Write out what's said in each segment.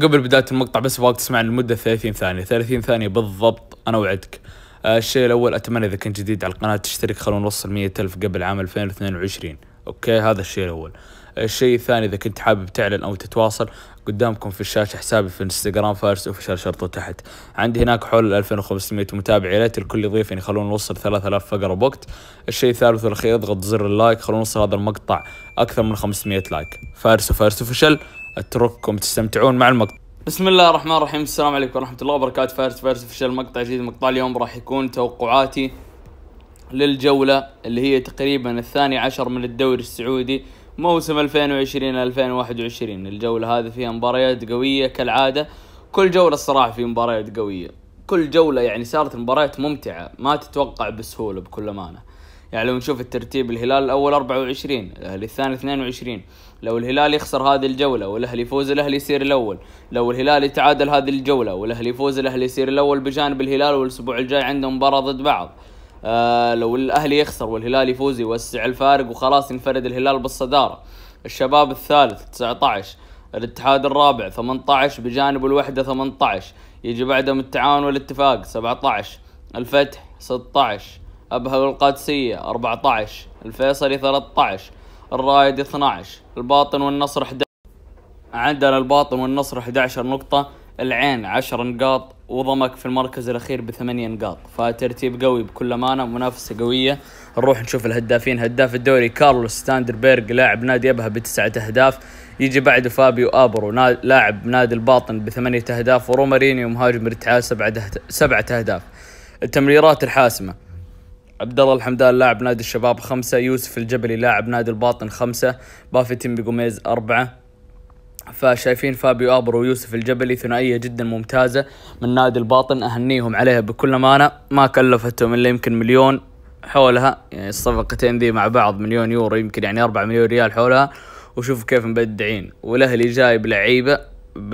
قبل بداية المقطع بس ابغاك تسمعني لمدة 30 ثانية 30 ثانية بالضبط أنا وعدك آه، الشيء الأول أتمنى إذا كنت جديد على القناة تشترك خلونا نوصل 100 ألف قبل عام 2022 أوكي هذا الشيء الأول الشيء الثاني إذا كنت حابب تعلن أو تتواصل قدامكم في الشاشة حسابي في انستغرام فارس اوفيشال شرطة تحت عندي هناك حول 2500 متابع يا ريت الكل يضيف يعني خلونا نوصل 3000 فقرة بوقت الشيء الثالث والأخير اضغط زر اللايك خلونا نوصل هذا المقطع أكثر من 500 لايك فارس وفارس اوفيشال اترككم تستمتعون مع المقطع بسم الله الرحمن الرحيم السلام عليكم ورحمه الله وبركاته فارس فارس في المقطع جديد مقطع اليوم راح يكون توقعاتي للجولة اللي هي تقريبا الثاني عشر من الدوري السعودي موسم 2020 2021 الجولة هذه فيها مباريات قوية كالعادة كل جولة الصراحة في مباريات قوية كل جولة يعني صارت مباريات ممتعة ما تتوقع بسهولة بكل أمانة يعني لو نشوف الترتيب الهلال الاول 24 الاهلي الثاني 22 لو الهلال يخسر هذه الجوله والاهلي يفوز الاهلي يصير الاول لو الهلال يتعادل هذه الجوله والاهلي يفوز الاهلي يصير الاول بجانب الهلال والاسبوع الجاي عنده مباراه ضد بعض آه لو الاهلي يخسر والهلال يفوز يوسع الفارق وخلاص ينفرد الهلال بالصداره الشباب الثالث 19 الاتحاد الرابع 18 بجانب الوحده 18 يجي بعدهم التعاون والاتفاق 17 الفتح 16 أبها والقادسية 14 الفيصلي 13 الرائد 12 الباطن والنصر 11 عندنا الباطن والنصر 11 نقطة العين 10 نقاط وضمك في المركز الأخير بثمانية نقاط فترتيب قوي بكل أمانة منافسة قوية نروح نشوف الهدافين هداف الدوري كارلوس ستاندربيرغ لاعب نادي أبها بتسعة أهداف يجي بعده فابيو أبرو لاعب نادي الباطن بثمانية أهداف ورومارينيو مهاجم الاتحاد سبعة أهداف التمريرات الحاسمة عبد الله الحمدان لاعب نادي الشباب خمسة يوسف الجبلي لاعب نادي الباطن خمسة بافي تيمبي جوميز أربعة فشايفين فابيو ابرو ويوسف الجبلي ثنائيه جدا ممتازه من نادي الباطن اهنيهم عليها بكل امانه ما كلفتهم الا يمكن مليون حولها يعني الصفقتين ذي مع بعض مليون يورو يمكن يعني 4 مليون ريال حولها وشوفوا كيف مبدعين والاهلي جايب لعيبه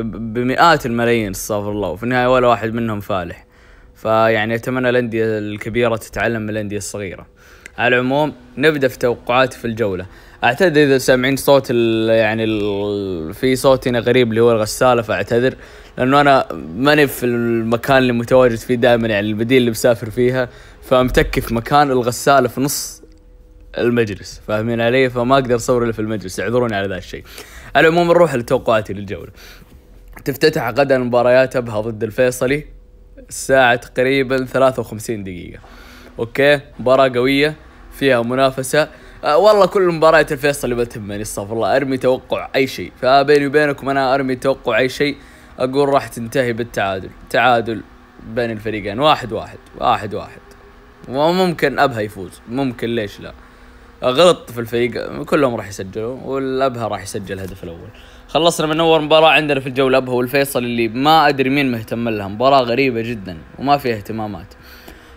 بمئات الملايين استغفر الله وفي النهايه ولا واحد منهم فالح فيعني اتمنى الانديه الكبيره تتعلم من الانديه الصغيره على العموم نبدا في توقعات في الجوله اعتذر اذا سامعين صوت ال يعني ال في صوت هنا غريب اللي هو الغساله فاعتذر لانه انا ماني في المكان اللي متواجد فيه دائما يعني البديل اللي مسافر فيها فمتكي في مكان الغساله في نص المجلس فاهمين علي فما اقدر اصور الا في المجلس اعذروني على ذا الشيء على العموم نروح لتوقعاتي للجوله تفتتح غدا مباريات ابها ضد الفيصلي الساعة تقريبا 53 دقيقة اوكي مباراة قوية فيها منافسة أه والله كل مباريات الفيصل اللي بتهمني استغفر الله ارمي توقع اي شيء فبيني وبينكم انا ارمي توقع اي شيء اقول راح تنتهي بالتعادل تعادل بين الفريقين واحد واحد واحد واحد وممكن ابها يفوز ممكن ليش لا غلط في الفريق كلهم راح يسجلوا والابها راح يسجل الهدف الاول خلصنا من اول مباراه عندنا في الجوله ابها والفيصل اللي ما ادري مين مهتم لها مباراه غريبه جدا وما فيها اهتمامات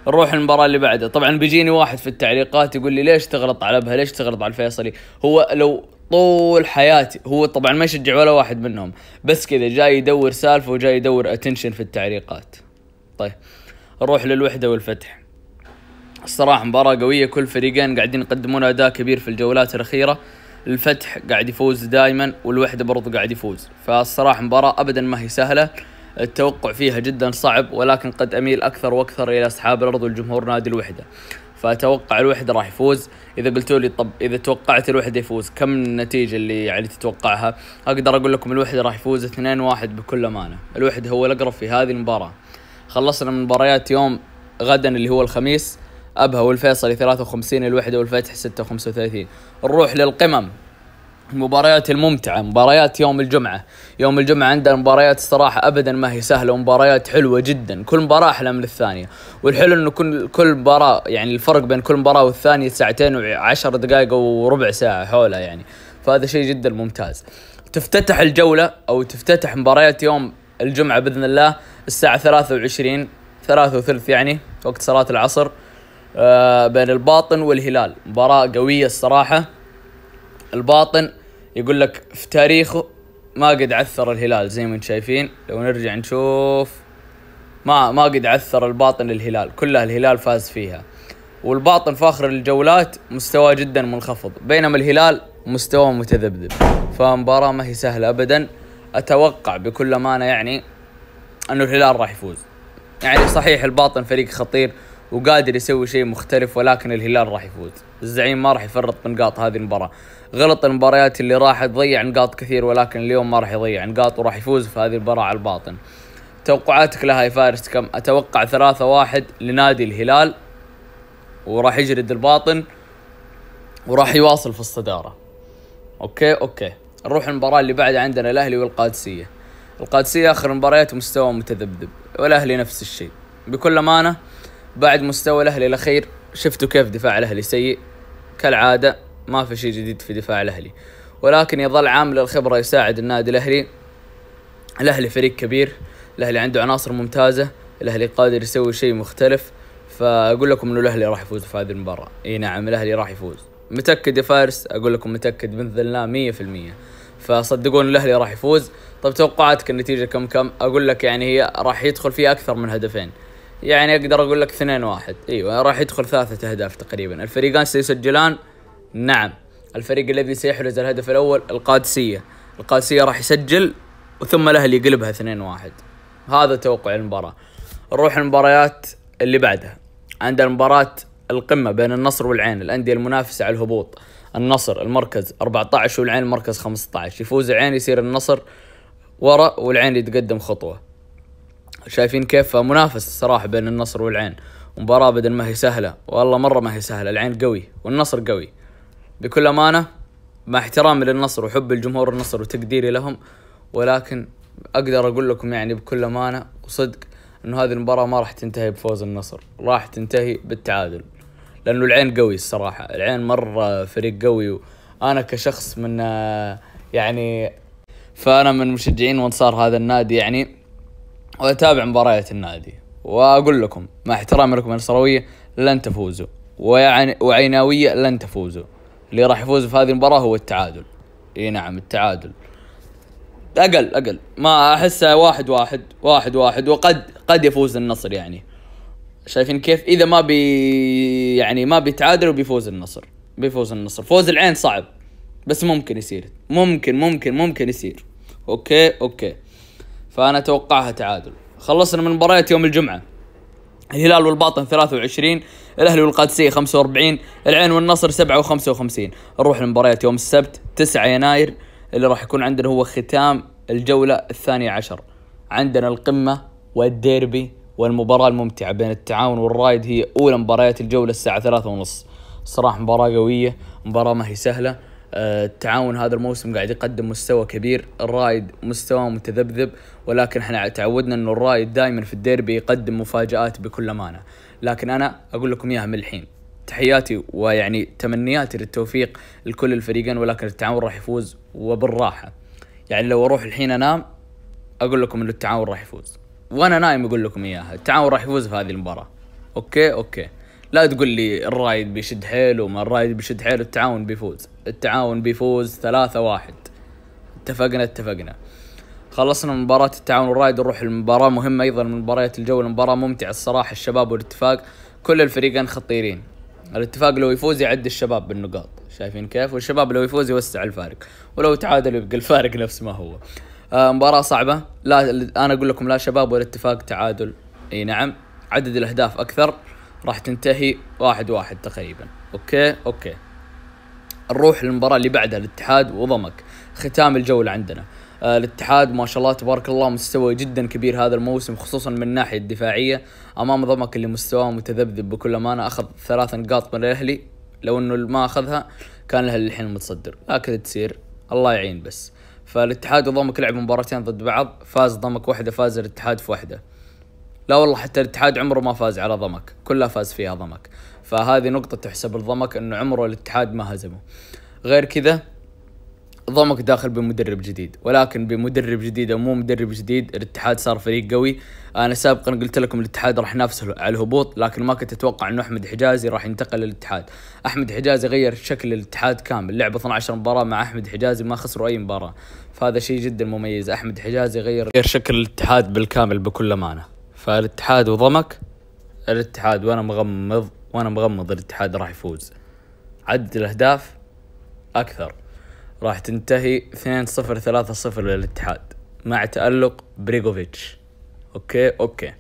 نروح المباراه اللي بعدها طبعا بيجيني واحد في التعليقات يقول لي ليش تغلط على ابها ليش تغلط على الفيصلي هو لو طول حياتي هو طبعا ما يشجع ولا واحد منهم بس كذا جاي يدور سالفه وجاي يدور اتنشن في التعليقات طيب نروح للوحده والفتح الصراحه مباراه قويه كل فريقين قاعدين يقدمون اداء كبير في الجولات الاخيره الفتح قاعد يفوز دائما والوحده برضو قاعد يفوز فالصراحه مباراه ابدا ما هي سهله التوقع فيها جدا صعب ولكن قد اميل اكثر واكثر الى اصحاب الارض والجمهور نادي الوحده فاتوقع الوحده راح يفوز اذا قلتوا لي طب اذا توقعت الوحده يفوز كم النتيجه اللي يعني تتوقعها اقدر اقول لكم الوحده راح يفوز 2-1 بكل امانه الوحده هو الاقرب في هذه المباراه خلصنا من مباريات يوم غدا اللي هو الخميس أبها والفيصلي 53 الوحدة والفتح 36 نروح للقمم المباريات الممتعة مباريات يوم الجمعة يوم الجمعة عندنا مباريات صراحة أبدا ما هي سهلة ومباريات حلوة جدا كل مباراة أحلى من الثانية والحلو أنه كل كل مباراة يعني الفرق بين كل مباراة والثانية ساعتين وعشر دقائق وربع ساعة حولها يعني فهذا شيء جدا ممتاز تفتتح الجولة أو تفتتح مباريات يوم الجمعة بإذن الله الساعة 23 ثلاثة وثلث يعني وقت صلاة العصر آه، بين الباطن والهلال مباراة قوية الصراحة الباطن يقول لك في تاريخه ما قد عثر الهلال زي ما انتم شايفين لو نرجع نشوف ما ما قد عثر الباطن الهلال كلها الهلال فاز فيها والباطن في اخر الجولات مستواه جدا منخفض بينما الهلال مستواه متذبذب فمباراة ما هي سهلة ابدا اتوقع بكل امانة يعني انه الهلال راح يفوز يعني صحيح الباطن فريق خطير وقادر يسوي شيء مختلف ولكن الهلال راح يفوز الزعيم ما راح يفرط بنقاط هذه المباراة غلط المباريات اللي راح تضيع نقاط كثير ولكن اليوم ما راح يضيع نقاط وراح يفوز في هذه المباراة على الباطن توقعاتك لها يا فارس كم أتوقع ثلاثة واحد لنادي الهلال وراح يجرد الباطن وراح يواصل في الصدارة اوكي اوكي نروح المباراة اللي بعد عندنا الاهلي والقادسية القادسية اخر مباريات مستوى متذبذب والاهلي نفس الشيء بكل امانة بعد مستوى الاهلي الاخير شفتوا كيف دفاع الاهلي سيء كالعاده ما في شيء جديد في دفاع الاهلي ولكن يظل عامل الخبره يساعد النادي الاهلي الاهلي فريق كبير الاهلي عنده عناصر ممتازه الاهلي قادر يسوي شيء مختلف فاقول لكم انه الاهلي راح يفوز في هذه المباراه اي نعم الاهلي راح يفوز متاكد يا فارس اقول لكم متاكد من ذلنا 100% فصدقون الاهلي راح يفوز طب توقعاتك النتيجه كم كم اقول لك يعني هي راح يدخل فيها اكثر من هدفين يعني اقدر اقول لك 2 1 ايوه راح يدخل ثلاثة اهداف تقريبا الفريقان سيسجلان نعم الفريق الذي سيحرز الهدف الاول القادسيه القادسيه راح يسجل وثم الاهلي يقلبها 2 1 هذا توقع المباراه نروح المباريات اللي بعدها عندنا مباراة القمة بين النصر والعين الأندية المنافسة على الهبوط النصر المركز 14 والعين المركز 15 يفوز العين يصير النصر ورا والعين يتقدم خطوة شايفين كيف منافسة الصراحة بين النصر والعين مباراة بدل ما هي سهلة والله مرة ما هي سهلة العين قوي والنصر قوي بكل أمانة مع احترامي للنصر وحب الجمهور النصر وتقديري لهم ولكن أقدر أقول لكم يعني بكل أمانة وصدق أنه هذه المباراة ما راح تنتهي بفوز النصر راح تنتهي بالتعادل لأنه العين قوي الصراحة العين مرة فريق قوي وأنا كشخص من آه، يعني فأنا من مشجعين وانصار هذا النادي يعني واتابع مباريات النادي واقول لكم مع احترامي لكم النصراويه لن تفوزوا ويعني وعيناويه لن تفوزوا اللي راح يفوز في هذه المباراه هو التعادل اي نعم التعادل اقل اقل ما احسه واحد واحد واحد واحد وقد قد يفوز النصر يعني شايفين كيف اذا ما بي يعني ما بيتعادل وبيفوز النصر بيفوز النصر فوز العين صعب بس ممكن يصير ممكن ممكن ممكن يصير اوكي اوكي فانا اتوقعها تعادل خلصنا من مباريات يوم الجمعه الهلال والباطن 23 الاهلي والقادسيه 45 العين والنصر 7 و55 نروح لمباريات يوم السبت 9 يناير اللي راح يكون عندنا هو ختام الجوله الثانيه عشر عندنا القمه والديربي والمباراة الممتعة بين التعاون والرايد هي أولى مباريات الجولة الساعة ثلاثة ونص صراحة مباراة قوية مباراة ما هي سهلة التعاون آه، هذا الموسم قاعد يقدم مستوى كبير الرايد مستواه متذبذب ولكن احنا تعودنا انه الرايد دائما في الديربي يقدم مفاجآت بكل امانه لكن انا اقول لكم اياها من الحين تحياتي ويعني تمنياتي للتوفيق لكل الفريقين ولكن التعاون راح يفوز وبالراحه يعني لو اروح الحين انام اقول لكم انه التعاون راح يفوز وانا نايم اقول لكم اياها التعاون راح يفوز في هذه المباراه اوكي اوكي لا تقول لي الرايد بيشد حيله وما الرايد بيشد حيله التعاون بيفوز التعاون بيفوز ثلاثة واحد اتفقنا اتفقنا خلصنا من مباراة التعاون والرايد نروح لمباراة مهمة أيضا من مباريات الجو المباراة ممتعة الصراحة الشباب والاتفاق كل الفريقين خطيرين الاتفاق لو يفوز يعد الشباب بالنقاط شايفين كيف والشباب لو يفوز يوسع الفارق ولو تعادل يبقى الفارق نفس ما هو آه مباراة صعبة لا أنا أقول لكم لا شباب ولا اتفاق تعادل أي نعم عدد الأهداف أكثر راح تنتهي واحد واحد تقريبا اوكي اوكي نروح للمباراة اللي بعدها الاتحاد وضمك ختام الجولة عندنا آه الاتحاد ما شاء الله تبارك الله مستوى جدا كبير هذا الموسم خصوصا من الناحية الدفاعية امام ضمك اللي مستواه متذبذب بكل امانة اخذ ثلاث نقاط من الاهلي لو انه ما اخذها كان الاهلي الحين متصدر لكن تصير الله يعين بس فالاتحاد وضمك لعب مباراتين ضد بعض فاز ضمك واحدة فاز الاتحاد في واحدة لا والله حتى الاتحاد عمره ما فاز على ضمك كلها فاز فيها ضمك فهذه نقطة تحسب لضمك انه عمره الاتحاد ما هزمه غير كذا ضمك داخل بمدرب جديد ولكن بمدرب جديد او مو مدرب جديد الاتحاد صار فريق قوي انا سابقا قلت لكم الاتحاد راح ينافس على الهبوط لكن ما كنت اتوقع انه احمد حجازي راح ينتقل للاتحاد احمد حجازي غير شكل الاتحاد كامل لعب 12 مباراه مع احمد حجازي ما خسروا اي مباراه فهذا شيء جدا مميز احمد حجازي غير غير شكل الاتحاد بالكامل بكل امانه فالاتحاد وضمك الاتحاد وانا مغمض وانا مغمض الاتحاد راح يفوز عدد الاهداف اكثر راح تنتهي 2 0 3 0 للاتحاد مع تألق بريغوفيتش اوكي اوكي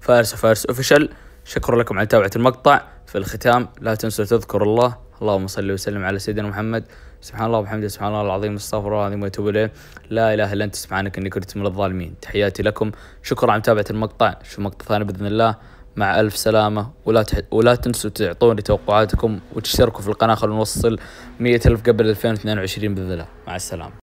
فارس فارس اوفيشال شكرا لكم على تابعه المقطع في الختام لا تنسوا تذكر الله اللهم صل وسلم على سيدنا محمد سبحان الله وبحمده سبحان الله العظيم استغفر الله العظيم واتوب اليه لا اله الا انت سبحانك اني كنت من الظالمين تحياتي لكم شكرا على متابعه المقطع شوف مقطع ثاني باذن الله مع الف سلامه ولا تح... ولا تنسوا تعطوني توقعاتكم وتشتركوا في القناه خلونا نوصل 100 الف قبل 2022 باذن الله مع السلامه